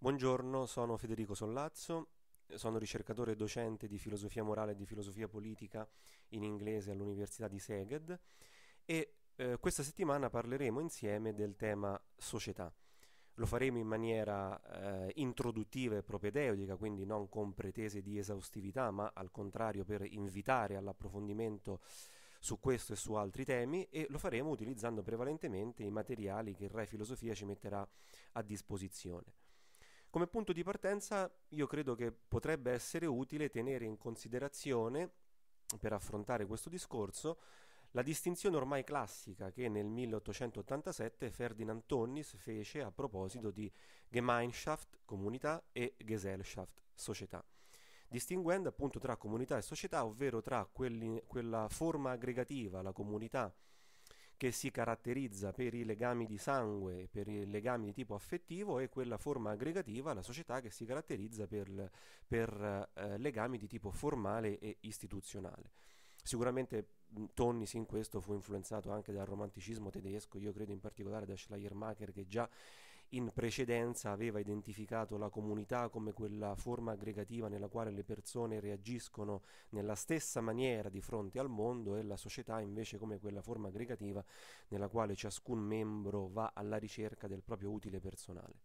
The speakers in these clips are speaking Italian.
Buongiorno, sono Federico Sollazzo, sono ricercatore e docente di filosofia morale e di filosofia politica in inglese all'Università di Seged e eh, questa settimana parleremo insieme del tema società. Lo faremo in maniera eh, introduttiva e propedeutica, quindi non con pretese di esaustività, ma al contrario per invitare all'approfondimento su questo e su altri temi e lo faremo utilizzando prevalentemente i materiali che il Rai Filosofia ci metterà a disposizione. Come punto di partenza io credo che potrebbe essere utile tenere in considerazione, per affrontare questo discorso, la distinzione ormai classica che nel 1887 Ferdinand Tonnis fece a proposito di Gemeinschaft, comunità, e Gesellschaft, società distinguendo appunto tra comunità e società, ovvero tra quelli, quella forma aggregativa, la comunità, che si caratterizza per i legami di sangue e per i legami di tipo affettivo e quella forma aggregativa, la società, che si caratterizza per, per eh, legami di tipo formale e istituzionale. Sicuramente Tonnis in questo fu influenzato anche dal romanticismo tedesco, io credo in particolare da Schleiermacher che già in precedenza aveva identificato la comunità come quella forma aggregativa nella quale le persone reagiscono nella stessa maniera di fronte al mondo e la società invece come quella forma aggregativa nella quale ciascun membro va alla ricerca del proprio utile personale.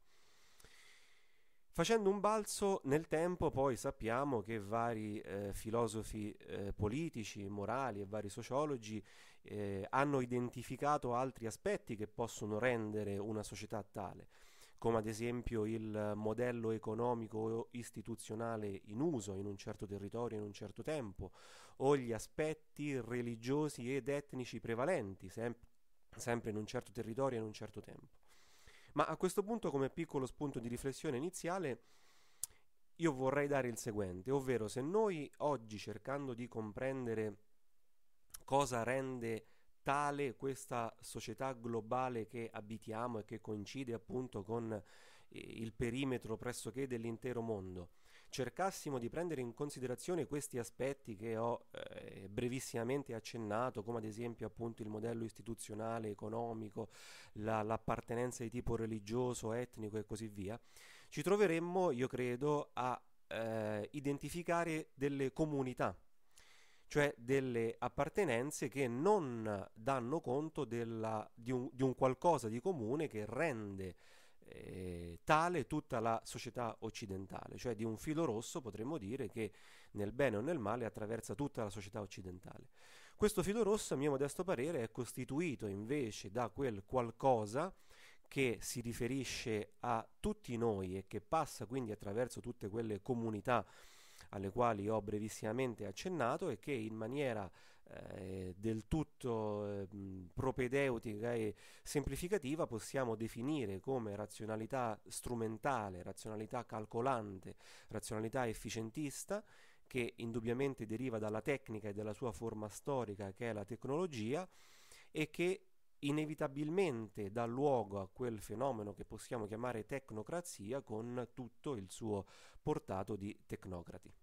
Facendo un balzo nel tempo poi sappiamo che vari eh, filosofi eh, politici, morali e vari sociologi eh, hanno identificato altri aspetti che possono rendere una società tale, come ad esempio il modello economico o istituzionale in uso in un certo territorio, in un certo tempo, o gli aspetti religiosi ed etnici prevalenti, sem- sempre in un certo territorio in un certo tempo. Ma a questo punto, come piccolo spunto di riflessione iniziale, io vorrei dare il seguente, ovvero se noi oggi cercando di comprendere cosa rende tale questa società globale che abitiamo e che coincide appunto con il perimetro pressoché dell'intero mondo, cercassimo di prendere in considerazione questi aspetti che ho eh, brevissimamente accennato, come ad esempio appunto il modello istituzionale, economico, la, l'appartenenza di tipo religioso, etnico e così via, ci troveremmo, io credo, a eh, identificare delle comunità cioè delle appartenenze che non danno conto della, di, un, di, un, qualcosa di comune che rende eh, tale tutta la società occidentale, cioè di un filo rosso potremmo dire che nel bene o nel male attraversa tutta la società occidentale. Questo filo rosso, a mio modesto parere, è costituito invece da quel qualcosa che si riferisce a tutti noi e che passa quindi attraverso tutte quelle comunità alle quali ho brevissimamente accennato e che in maniera eh, del tutto eh, propedeutica e semplificativa possiamo definire come razionalità strumentale, razionalità calcolante, razionalità efficientista che indubbiamente deriva dalla tecnica e dalla sua forma storica che è la tecnologia e che inevitabilmente dà luogo a quel fenomeno che possiamo chiamare tecnocrazia con tutto il suo portato di tecnocrati.